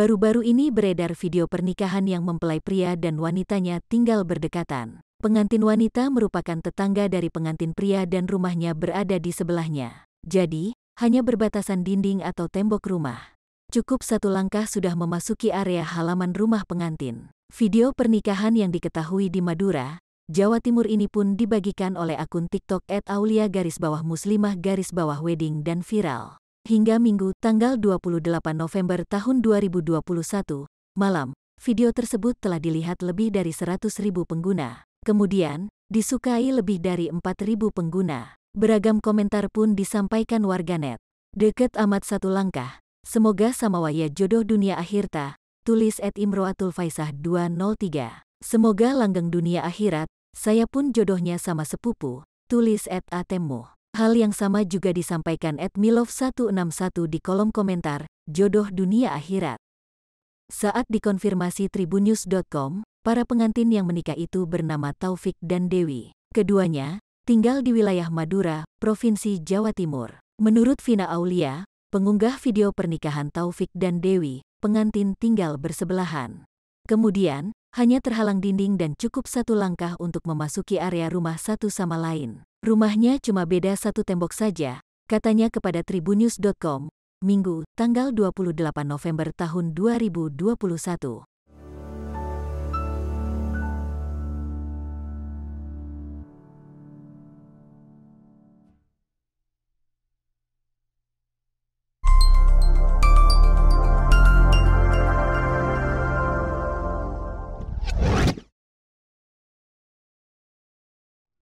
Baru-baru ini beredar video pernikahan yang mempelai pria dan wanitanya tinggal berdekatan. Pengantin wanita merupakan tetangga dari pengantin pria dan rumahnya berada di sebelahnya. Jadi, hanya berbatasan dinding atau tembok rumah. Cukup satu langkah sudah memasuki area halaman rumah pengantin. Video pernikahan yang diketahui di Madura, Jawa Timur ini pun dibagikan oleh akun TikTok @aulia garis bawah muslimah garis bawah wedding dan viral hingga Minggu tanggal 28 November tahun 2021, malam, video tersebut telah dilihat lebih dari ribu pengguna. Kemudian, disukai lebih dari ribu pengguna. Beragam komentar pun disampaikan warganet. Deket amat satu langkah, semoga sama waya jodoh dunia akhirta, tulis at Imroatul Faisah 203. Semoga langgeng dunia akhirat, saya pun jodohnya sama sepupu, tulis at Atemmo. Hal yang sama juga disampaikan Edmilov 161 di kolom komentar, Jodoh Dunia Akhirat. Saat dikonfirmasi tribunnews.com, para pengantin yang menikah itu bernama Taufik dan Dewi. Keduanya, tinggal di wilayah Madura, Provinsi Jawa Timur. Menurut Vina Aulia, pengunggah video pernikahan Taufik dan Dewi, pengantin tinggal bersebelahan. Kemudian, hanya terhalang dinding dan cukup satu langkah untuk memasuki area rumah satu sama lain. Rumahnya cuma beda satu tembok saja, katanya kepada tribunnews.com, Minggu, tanggal 28 November tahun 2021.